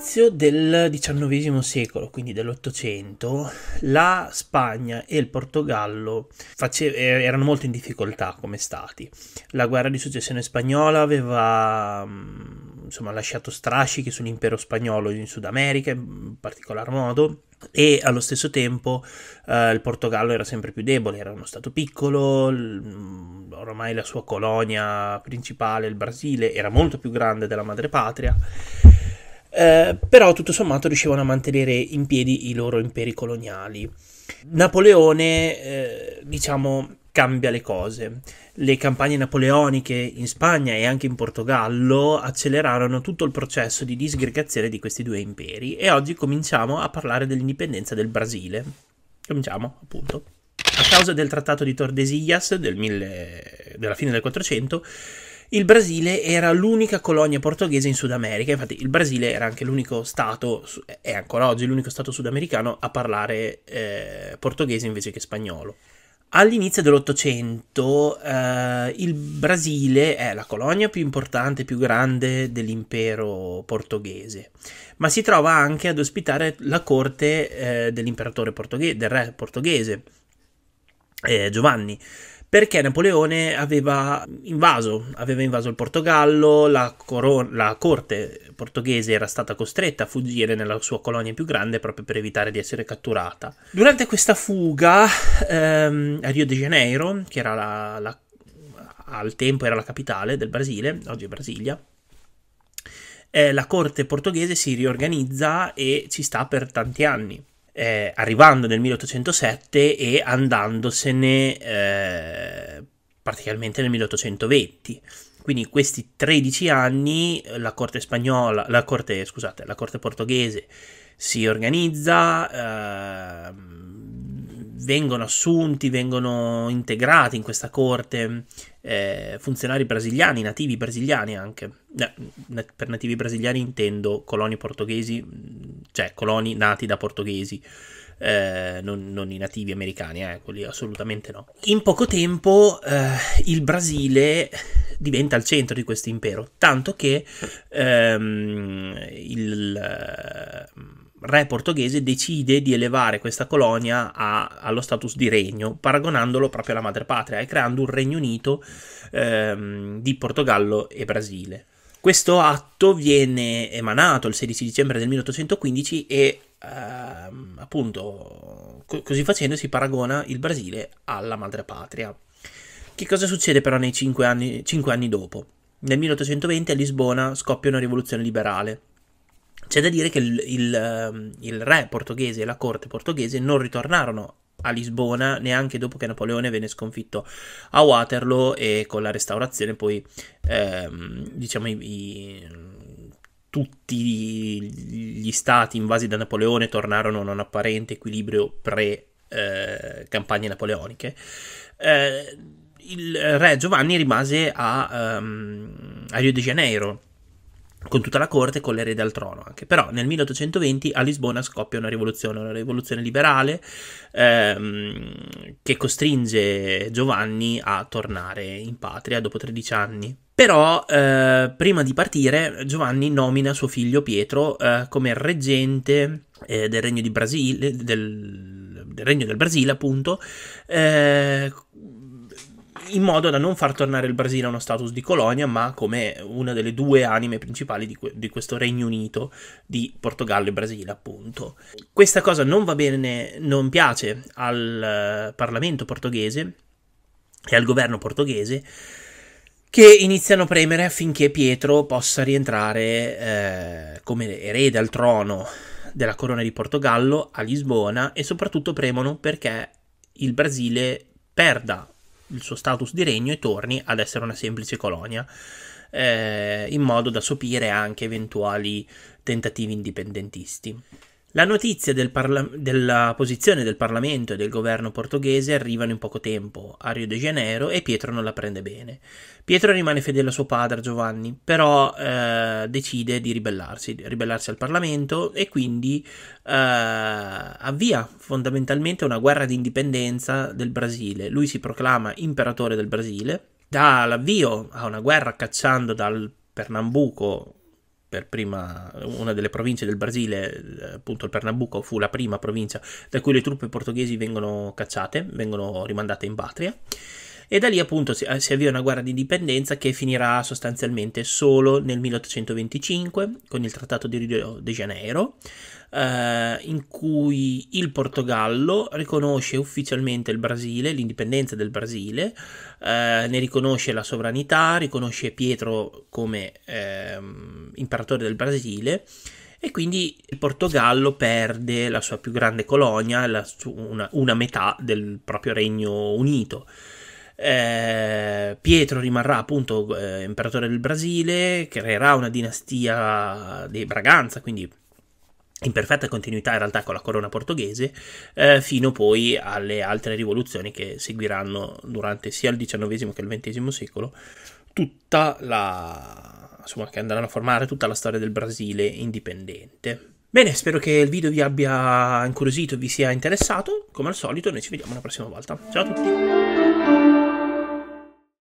all'inizio del XIX secolo, quindi dell'Ottocento, la Spagna e il Portogallo face- eh, erano molto in difficoltà come stati. La guerra di successione spagnola aveva mm, insomma, lasciato strascichi sull'impero spagnolo in Sud America, in particolar modo e allo stesso tempo eh, il Portogallo era sempre più debole, era uno stato piccolo, l- mm, ormai la sua colonia principale, il Brasile, era molto più grande della madrepatria eh, però tutto sommato riuscivano a mantenere in piedi i loro imperi coloniali. Napoleone, eh, diciamo, cambia le cose. Le campagne napoleoniche in Spagna e anche in Portogallo accelerarono tutto il processo di disgregazione di questi due imperi e oggi cominciamo a parlare dell'indipendenza del Brasile. Cominciamo, appunto. A causa del Trattato di Tordesillas del mille... della fine del 400, il Brasile era l'unica colonia portoghese in Sud America, infatti il Brasile era anche l'unico stato, è ancora oggi l'unico stato sudamericano a parlare eh, portoghese invece che spagnolo. All'inizio dell'Ottocento eh, il Brasile è la colonia più importante, e più grande dell'impero portoghese, ma si trova anche ad ospitare la corte eh, dell'imperatore portoghese, del re portoghese, eh, Giovanni perché Napoleone aveva invaso, aveva invaso il Portogallo, la, coron- la, corte portoghese era stata costretta a fuggire nella sua colonia più grande proprio per evitare di essere catturata. Durante questa fuga ehm, a Rio de Janeiro, che la, la, al tempo era la capitale del Brasile, oggi è Brasilia, eh, la corte portoghese si riorganizza e ci sta per tanti anni eh, arrivando nel 1807 e andandosene eh, praticamente nel 1820. Quindi in questi 13 anni eh, la corte spagnola, la corte, scusate, la corte portoghese si organizza, eh, vengono assunti, vengono integrati in questa corte eh, funzionari brasiliani, nativi brasiliani anche. Eh, per nativi brasiliani intendo coloni portoghesi, mm, cioè coloni nati da portoghesi. Eh, non, non, i nativi americani, eh, quelli assolutamente no. In poco tempo eh, il Brasile diventa il centro di questo impero, tanto che ehm, il, re portoghese decide di elevare questa colonia a, allo status di regno, paragonandolo proprio alla madrepatria e creando un regno unito ehm, di Portogallo e Brasile. Questo atto viene emanato il 16 dicembre del 1815 e ehm, appunto co- così facendo si paragona il Brasile alla madrepatria. Che cosa succede però nei cinque anni, anni dopo? Nel 1820 a Lisbona scoppia una rivoluzione liberale c'è da dire che il, il, ehm, il re portoghese e la corte portoghese non ritornarono a Lisbona neanche dopo che Napoleone venne sconfitto a Waterloo e con la restaurazione poi ehm, diciamo i, i, tutti gli stati invasi da Napoleone tornarono a un apparente equilibrio pre eh, campagne napoleoniche eh, il re Giovanni rimase a, um, a Rio de Janeiro con tutta la corte e con l'erede al trono anche. Però nel 1820 a Lisbona scoppia una rivoluzione, una rivoluzione liberale ehm, che costringe Giovanni a tornare in patria dopo 13 anni. Però eh, prima di partire Giovanni nomina suo figlio Pietro eh, come reggente eh, del regno di Brasile, del, del regno del Brasile appunto, eh, in modo da non far tornare il Brasile a uno status di colonia, ma come una delle due anime principali di, que- di questo Regno Unito di Portogallo e Brasile, appunto. Questa cosa non va bene, non piace al uh, Parlamento portoghese e al governo portoghese che iniziano a premere affinché Pietro possa rientrare eh, come erede al trono della corona di Portogallo a Lisbona e soprattutto premono perché il Brasile perda il suo status di regno e torni ad essere una semplice colonia, eh, in modo da sopire anche eventuali tentativi indipendentisti. La notizia del parla- della posizione del Parlamento e del governo portoghese arrivano in poco tempo a Rio de Janeiro e Pietro non la prende bene. Pietro rimane fedele a suo padre Giovanni, però eh, decide di ribellarsi, di ribellarsi al Parlamento e quindi eh, avvia fondamentalmente una guerra di indipendenza del Brasile. Lui si proclama imperatore del Brasile, dà l'avvio a una guerra cacciando dal Pernambuco per prima una delle province del Brasile, eh, appunto il Pernambuco fu la prima provincia da cui le truppe portoghesi vengono cacciate, vengono rimandate in patria e da lì appunto si, eh, si avvia una guerra di indipendenza che finirà sostanzialmente solo nel 1825 con il Trattato di Rio de Janeiro, eh, in cui il Portogallo riconosce ufficialmente il Brasile, l'indipendenza del Brasile, eh, ne riconosce la sovranità, riconosce Pietro come eh, imperatore del Brasile e quindi il Portogallo perde la sua più grande colonia, la, una, una, metà del proprio regno unito. Eh, Pietro rimarrà appunto eh, imperatore del Brasile, creerà una dinastia di Braganza, quindi in perfetta continuità in realtà con la corona portoghese, eh, fino poi alle altre rivoluzioni che seguiranno durante sia il XIX che il XX secolo, tutta la... insomma che andranno a formare tutta la storia del Brasile indipendente. Bene, spero che il video vi abbia incuriosito, e vi sia interessato, come al solito noi ci vediamo la prossima volta. Ciao a tutti!